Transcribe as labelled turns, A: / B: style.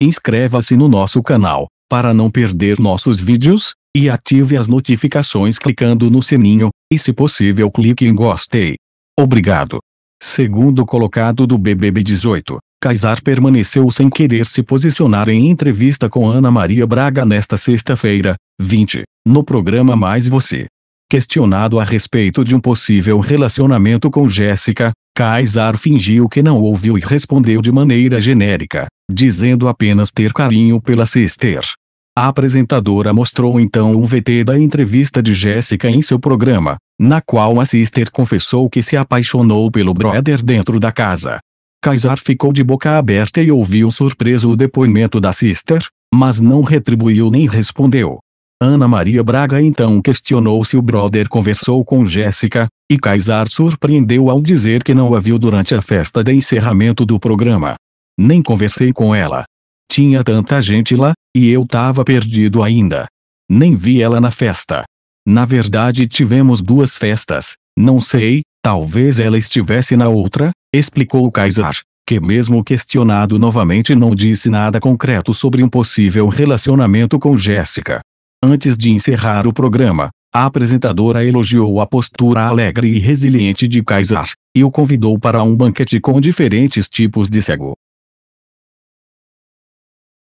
A: Inscreva-se no nosso canal, para não perder nossos vídeos, e ative as notificações clicando no sininho, e se possível clique em gostei. Obrigado. Segundo colocado do BBB 18, Kaysar permaneceu sem querer se posicionar em entrevista com Ana Maria Braga nesta sexta-feira, 20, no programa Mais Você. Questionado a respeito de um possível relacionamento com Jéssica, Kaysar fingiu que não ouviu e respondeu de maneira genérica, dizendo apenas ter carinho pela sister. A apresentadora mostrou então um VT da entrevista de Jéssica em seu programa, na qual a sister confessou que se apaixonou pelo brother dentro da casa. Kaysar ficou de boca aberta e ouviu surpreso o depoimento da sister, mas não retribuiu nem respondeu. Ana Maria Braga então questionou se o brother conversou com Jéssica, e Kaysar surpreendeu ao dizer que não a viu durante a festa de encerramento do programa. Nem conversei com ela. Tinha tanta gente lá, e eu tava perdido ainda. Nem vi ela na festa. Na verdade tivemos duas festas, não sei, talvez ela estivesse na outra, explicou Kaysar, que mesmo questionado novamente não disse nada concreto sobre um possível relacionamento com Jéssica. Antes de encerrar o programa, a apresentadora elogiou a postura alegre e resiliente de Kaiser e o convidou para um banquete com diferentes tipos de cego.